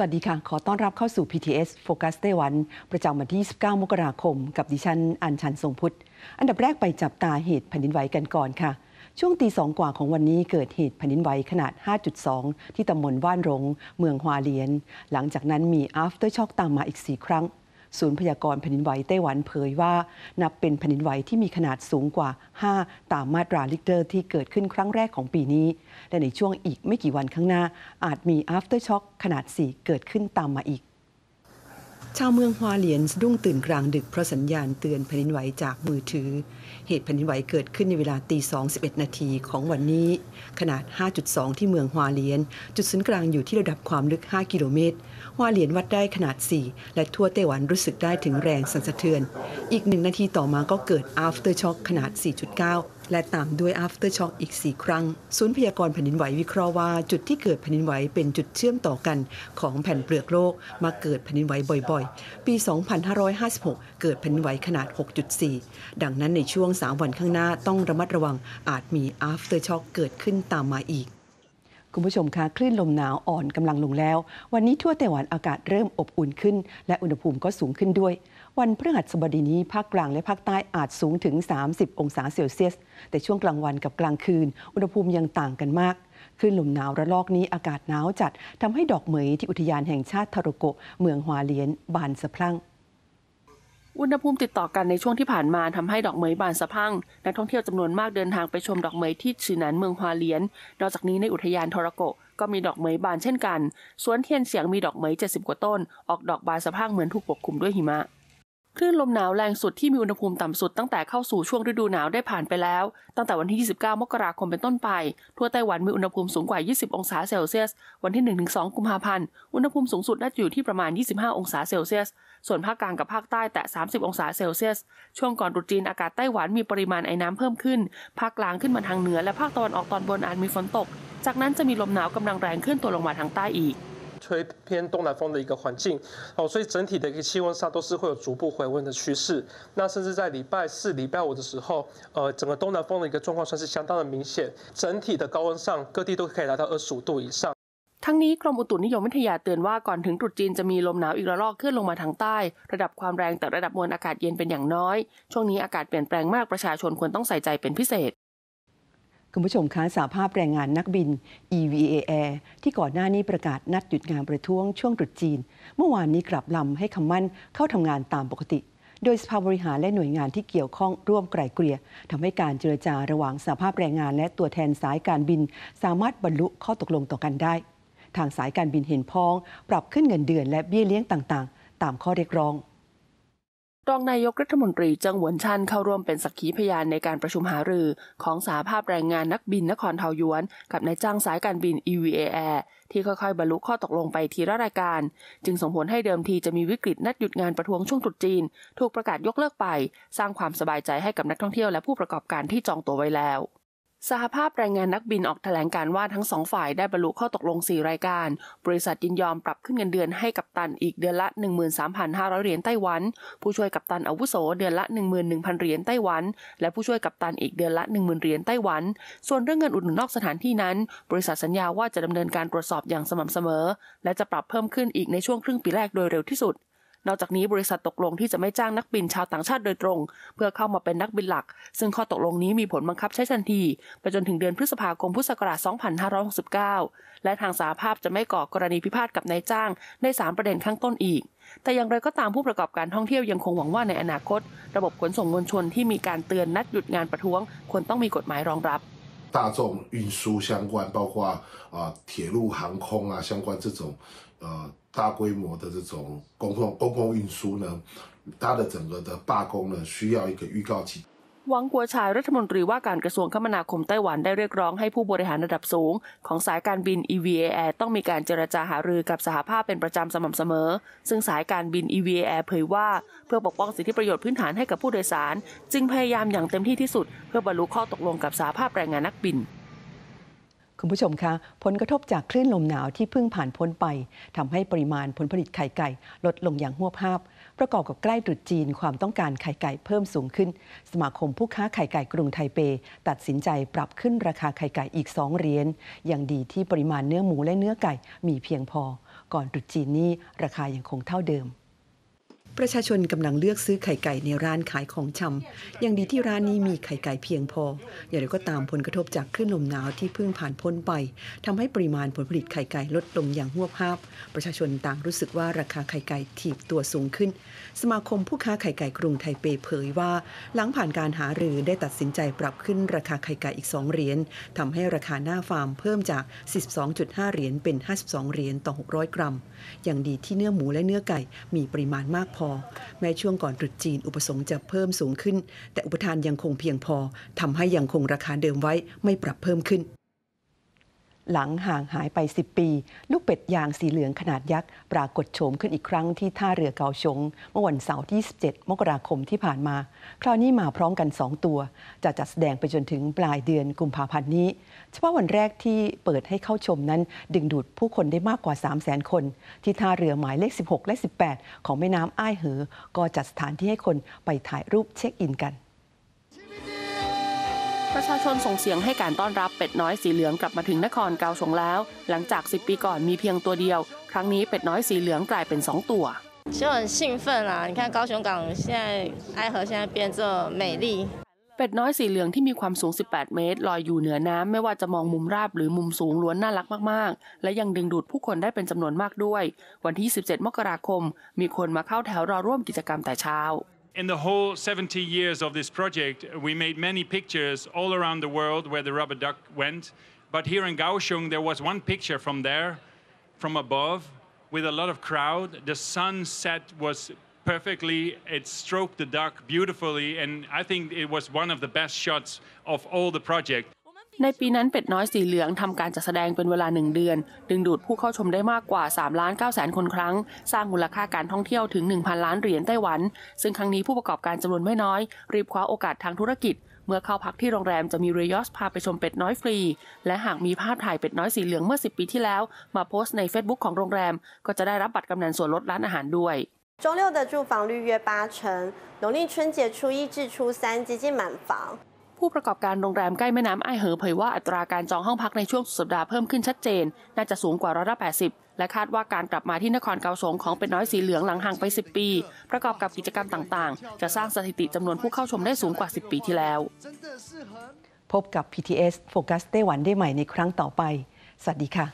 วัสดีค่ะ ขอต้อนรับเข้าสู่ PTS Focus ไต้หวันประจำวันที่19มกราคม กับดิฉัน อัญชันทรงพุทธ อันดับแรกไปจับตาเหตุแผ่นดินไหวกันก่อนค่ะ ช่วงตีสองกว่าของวันนี้เกิดเหตุแผ่นดินไหวขนาด 5.2 ที่ตำบลว่านรง เมืองฮวาเลียน หลังจากนั้นมี after shock ตามมาอีก 4 ครั้งศูนย์พยากรณ์แผ่นดินไหวไต้หวันเผยว่า นับเป็นแผ่นดินไหวที่มีขนาดสูงกว่า 5 ตามมาตราลิกเตอร์ ที่เกิดขึ้นครั้งแรกของปีนี้ และในช่วงอีกไม่กี่วันข้างหน้าอาจมี aftershock ขนาด 4 เกิดขึ้นตามมาอีกชาวเมืองฮวาเหลียนสะดุ้งตื่นกลางดึกเพราะสัญญาณเตือนแผ่นดินไหวจากมือถือ เหตุแผ่นดินไหวเกิดขึ้นในเวลาตี2 11นาทีของวันนี้ ขนาด 5.2 ที่เมืองฮวาเหลียน จุดศูนย์กลางอยู่ที่ระดับความลึก 5 กิโลเมตรฮวาเหลียนวัดได้ขนาด 4 และทั่วไต้หวันรู้สึกได้ถึงแรงสั่นสะเทือน อีกหนึ่งนาทีต่อมาก็เกิด aftershock ขนาด 4.9และตามด้วย after shock อีก 4 ครั้ง ศูนย์พยากรณ์แผ่นดินไหววิเคราะห์ว่าจุดที่เกิดแผ่นดินไหวเป็นจุดเชื่อมต่อกัน ของแผ่นเปลือกโลกมาเกิดแผ่นดินไหวบ่อยๆ ปี 2556 เกิดแผ่นดินไหวขนาด 6.4 ดังนั้นในช่วง 3 วันข้างหน้าต้องระมัดระวังอาจมี after shock เกิดขึ้นตามมาอีก คุณผู้ชมคะคลื่นลมหนาวอ่อนกำลังลงแล้ว วันนี้ทั่วไต้หวันอากาศเริ่มอบอุ่นขึ้น และอุณหภูมิก็สูงขึ้นด้วยวันพฤหัสบดีนี้ภาคกลางและภาคใต้อาจสูงถึง 30 องศาเซลเซียส แต่ช่วงกลางวันกับกลางคืน อุณหภูมิยังต่างกันมากคลื่นลมหนาวระลอกนี้อากาศหนาวจัดทำให้ดอกเหมยที่อุทยานแห่งชาติทาโรโก เมืองฮวาเลียน บานสะพรั่ง อุณหภูมิติดต่อกันในช่วงที่ผ่านมาทำให้ดอกเหมยบานสะพังนักท่องเที่ยวจำนวนมากเดินทางไปชมดอกเหมยที่ชื่นันเมืองฮวาเลียน นอกจากนี้ในอุทยานทรโกก็มีดอกเหมยบานเช่นกัน สวนเทียนเสียงมีดอกเหมย70กว่าต้น ออกดอกบานสะพังเหมือนถูกปกคลุมด้วยหิมะลื่นลมหนาวแรงสุดที่มีอุณหภูมิต่ำสุดตั้งแต่เข้าสู่ช่วงฤดูหนาวได้ผ่านไปแล้ว ตั้งแต่วันที่ 29 มกราคมเป็นต้นไป ทั่วไต้หวันมีอุณหภูมิสูงกว่า 20 องศาเซลเซียสวันที่ 1-2 กุมภาพันธ์อุณหภูมิสูงสุดน่าจะอยู่ที่ประมาณ 25 องศาเซลเซียสส่วนภาคกลางกับภาคใต้แต่ 30 องศาเซลเซียสช่วงก่อนรุจีนอากาศไต้หวันมีปริมาณไอ้น้ำเพิ่มขึ้น ภาคกลางขึ้นมาทางเหนือและภาคตะวันออกตอนบนอาจมีฝนตก จากนั้นจะมีลมหนาวกำลังแรงขึ้นตัวลงมาทางใต้อีก吹偏东南风的一个环境哦，所以整体的一个气温上都是会有逐步回温的趋势。那甚至在礼拜四、礼拜五的时候，呃，整个东南风的一个状况算是相当的明显，整体的高温上各地都可以来到二十五度以上。ทั้งนี้กรมอุตุนิยมวิทยาเตือนว่าก่อนถึงตรุษจีนจะมีลมหนาวอีกระลอกขึ้นลงมาทางใต้ระดับความแรงแต่ระดับมวลอากาศเย็นเป็นอย่างน้อยช่วงนี้อากาศเปลี่ยนแปลงมากประชาชนควรต้องใส่ใจเป็นพิเศษคุณผู้ชมคะสาภาพแรงงานนักบิน EVA Air ที่ก่อนหน้านี้ประกาศนัดหยุดงานประท้วงช่วงตรุษจีน เมื่อวานนี้กลับลำให้คำมั่นเข้าทำงานตามปกติ โดยสภาบริหารและหน่วยงานที่เกี่ยวข้องร่วมไกล่เกลี่ย ทำให้การเจรจาระหว่างสาภาพแรงงานและตัวแทนสายการบิน สามารถบรรลุข้อตกลงต่อกันได้ ทางสายการบินเห็นพ้อง ปรับขึ้นเงินเดือน และเบี้ยเลี้ยงต่างๆ ตามข้อเรียกร้องรองนายกรัฐมนตรีจังหวนชันเข้าร่วมเป็นสักขีพยานในการประชุมหารือ ของสาภาพแรงงานนักบินนครเทาหยวนกับนายจ้างสายการบิน EVA Air ที่ค่อยๆบรรลุข้อตกลงไปทีละรายการ จึงส่งผลให้เดิมทีจะมีวิกฤตนัดหยุดงานประท้วงช่วงตรุษจีน ถูกประกาศยกเลิกไป สร้างความสบายใจให้กับนักท่องเที่ยวและผู้ประกอบการที่จองตัวไว้แล้วสหภาพแรงงานนักบินออกแถลงการว่าทั้งสองฝ่ายได้บรรลุข้อตกลง4 รายการ บริษัทยินยอมปรับขึ้นเงินเดือนให้กับตันอีกเดือนละ 13,500 เหรียญไต้หวัน ผู้ช่วยกับตันอาวุโสเดือนละ 11,000 เหรียญไต้หวัน และผู้ช่วยกับตันอีกเดือนละ 10,000 เหรียญไต้หวัน ส่วนเรื่องเงินอุดหนุนนอกสถานที่นั้น บริษัทสัญญาว่าจะดำเนินการตรวจสอบอย่างสม่ำเสมอ และจะปรับเพิ่มขึ้นอีกในช่วงครึ่งปีแรกโดยเร็วที่สุดนอกจากนี้บริษัทตกลง ที่จะไม่จ้างนักบินชาวต่างชาติโดยตรง เพื่อเข้ามาเป็นนักบินหลัก ซึ่งข้อตกลงนี้มีผลบังคับใช้ทันทีไปจนถึงเดือนพฤษภาคมพุทธศักราช 2569 และทางสาภาพจะไม่ก่อกรณีพิพาทกับนายจ้างใน 3 ประเด็นข้างต้นอีก แต่อย่างไรก็ตามผู้ประกอบการท่องเที่ยวยังคงหวังว่าในอนาคต ระบบขนส่งมวลชนที่มีการเตือนนัดหยุดงานประท้วงควรต้องมีกฎหมายรองรับ大众运输相关，包括啊、呃、铁路、航空啊相关这种呃大规模的这种公共公共运输呢，它的整个的罢工呢，需要一个预告期。หวังกัวชายรัฐมนตรีว่าการกระทรวงคมนาคมไต้หวันได้เรียกร้องให้ผู้บริหารระดับสูงของสายการบิน EVA Air ต้องมีการเจรจาหารือกับสหภาพเป็นประจำสม่ำเสมอ ซึ่งสายการบิน EVA Air เผยว่าเพื่อปกป้องสิทธิประโยชน์พื้นฐานให้กับผู้โดยสาร จึงพยายามอย่างเต็มที่ที่สุดเพื่อบรรลุข้อตกลงกับสหภาพแรงงานนักบินคุณผู้ชมคะผลกระทบจากคลื่นลมหนาวที่เพิ่งผ่านพ้นไป ทำให้ปริมาณผลผลิตไข่ไก่ ลดลงอย่างหัวภาพ ประกอบกับใกล้ตรุษจีนความต้องการไข่ไก่เพิ่มสูงขึ้น สมาคมผู้ค้าไข่ไก่กรุงไทเป ตัดสินใจปรับขึ้นราคาไข่ไก่อีก 2 เหรียญอย่างดีที่ปริมาณเนื้อหมูและเนื้อไก่มีเพียงพอ ก่อนตรุษจีนนี้ราคายังคงเท่าเดิมประชาชนกำลังเลือกซื้อไข่ไก่ในร้านขายของชำ ยังดีที่ร้านนี้มีไข่ไก่เพียงพอ อย่างไรก็ตามผลกระทบจากคลื่นลมหนาวที่เพิ่งผ่านพ้นไป ทำให้ปริมาณผลผลิตไข่ไก่ลดลงอย่างหัวภาพ ประชาชนต่างรู้สึกว่าราคาไข่ไก่ถีบตัวสูงขึ้น สมาคมผู้ค้าไข่ไก่กรุงไทเปเผยว่า หลังผ่านการหารือได้ตัดสินใจปรับขึ้นราคาไข่ไก่อีก 2เหรียญ ทำให้ราคาหน้าฟาร์มเพิ่มจาก42.5เหรียญเป็น52เหรียญต่อ600 กรัมอย่างดีที่เนื้อหมูและเนื้อไก่มีปริมาณมากพอ แม้ช่วงก่อนตรุษจีนอุปสงค์จะเพิ่มสูงขึ้น แต่อุปทานยังคงเพียงพอทำให้ยังคงราคาเดิมไว้ไม่ปรับเพิ่มขึ้นหลังห่างหายไป 10 ปี ลูกเป็ดยางสีเหลืองขนาดยักษ์ ปรากฏโฉมขึ้นอีกครั้งที่ท่าเรือเกาชง เมื่อวันเสาร์ที่ 27 มกราคมที่ผ่านมา คราวนี้มาพร้อมกัน 2 ตัว จะจัดแสดงไปจนถึงปลายเดือนกุมภาพันธ์นี้ เฉพาะวันแรกที่เปิดให้เข้าชมนั้นดึงดูดผู้คนได้มากกว่า 3 0 0 0 0 0คน ที่ท่าเรือหมายเลข 16 และ 18 ของแม่น้ำอ้ายเหอก็จัดสถานที่ให้คนไปถ่ายรูปเช็คอินกันประชาชนส่งเสียงให้การต้อนรับเป็ดน้อยสีเหลืองกลับมาถึงนครเกาสงแล้ว หลังจาก 10 ปีก่อนมีเพียงตัวเดียว ครั้งนี้เป็ดน้อยสีเหลืองกลายเป็น2 ตัว就很兴奋啦！你看高雄港现在爱河现在变作美丽。เป็ดน้อยสีเหลืองที่มีความสูง 18 เมตร ลอยอยู่เหนือน้ำไม่ว่าจะมองมุมราบหรือมุมสูงล้วนน่ารักมากๆ และยังดึงดูดผู้คนได้เป็นจำนวนมากด้วย วันที่17มกราคมมีคนมาเข้าแถวรอร่วมกิจกรรมแต่เช้า In the whole 70 years of this project, we made many pictures all around the world where the rubber duck went. But here in Kaohsiung, there was one picture from there, from above, with a lot of crowd. The sunset was perfectly. It stroked the duck beautifully, and I think it was one of the best shots of all the project. ในปีนั้นเป็ดน้อยสีเหลืองทำการจัดแสดงเป็นเวลาหนึ่งเดือน ดึงดูดผู้เข้าชมได้มากกว่า3ล้าน9แสนคนครั้ง สร้างมูลค่าการท่องเที่ยวถึง 1,000 ล้านเหรียญไต้หวัน ซึ่งครั้งนี้ผู้ประกอบการจำนวนไม่น้อย รีบคว้าโอกาสทางธุรกิจ เมื่อเข้าพักที่โรงแรมจะมีเรยอสพาไปชมเป็ดน้อยฟรี และหากมีภาพถ่ายเป็ดน้อยสีเหลืองเมื่อ10ปีที่แล้ว มาโพสต์ใน Facebook ของโรงแรมก็จะได้รับบัตรกำนันส่วนลดร้านอาหารด้วย周六的住房率约八成，农历春节初一至初三接近满房。ผู้ประกอบการโรงแรมใกล้แม่น้ำไอเหอเผยว่าอัตราการจองห้องพักในช่วงสุดสัปดาห์เพิ่มขึ้นชัดเจน น่าจะสูงกว่าร้อยละแปดสิบและคาดว่าการกลับมาที่นครเกาสงของเป็นน้อยสีเหลืองหลังห่างไป 10 ปี ประกอบกับกิจกรรมต่างๆ จะสร้างสถิติจำนวนผู้เข้าชมได้สูงกว่า 10 ปีที่แล้ว พบกับ PTS โฟกัสไต้หวันได้ใหม่ในครั้งต่อไปสวัสดีค่ะ